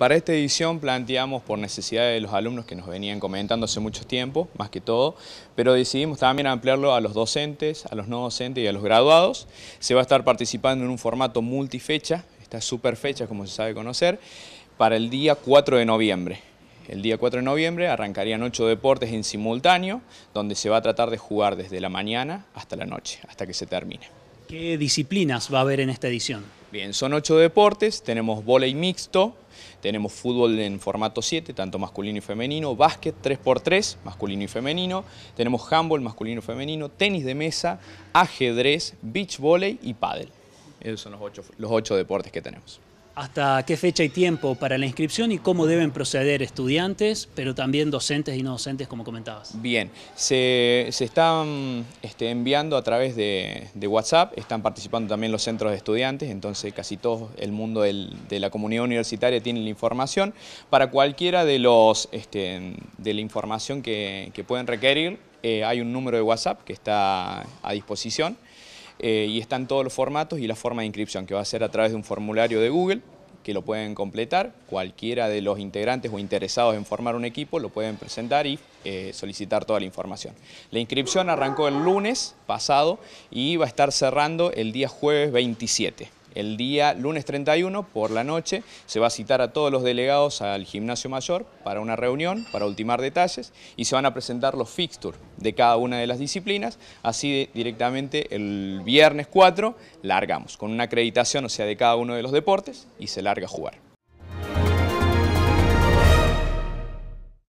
Para esta edición planteamos por necesidad de los alumnos que nos venían comentando hace mucho tiempo, más que todo, pero decidimos también ampliarlo a los docentes, a los no docentes y a los graduados. Se va a estar participando en un formato multifecha, está superfecha como se sabe conocer, para el día 4 de noviembre. El día 4 de noviembre arrancarían ocho deportes en simultáneo, donde se va a tratar de jugar desde la mañana hasta la noche, hasta que se termine. ¿Qué disciplinas va a haber en esta edición? Bien, son ocho deportes, tenemos volei mixto, tenemos fútbol en formato 7, tanto masculino y femenino, básquet 3x3, masculino y femenino, tenemos handball masculino y femenino, tenis de mesa, ajedrez, beach volley y pádel. Esos son los ocho, los ocho deportes que tenemos hasta qué fecha y tiempo para la inscripción y cómo deben proceder estudiantes, pero también docentes y no docentes, como comentabas. Bien, se, están este, enviando a través de, WhatsApp, están participando también los centros de estudiantes, entonces casi todo el mundo de la comunidad universitaria tiene la información. Para cualquiera de, los, este, de la información que, pueden requerir, eh, hay un número de WhatsApp que está a disposición. Eh, y están todos los formatos y la forma de inscripción que va a ser a través de un formulario de Google que lo pueden completar, cualquiera de los integrantes o interesados en formar un equipo lo pueden presentar y eh, solicitar toda la información. La inscripción arrancó el lunes pasado y va a estar cerrando el día jueves 27. El día lunes 31, por la noche, se va a citar a todos los delegados al gimnasio mayor para una reunión, para ultimar detalles, y se van a presentar los fixtures de cada una de las disciplinas. Así directamente el viernes 4 largamos con una acreditación, o sea, de cada uno de los deportes, y se larga a jugar.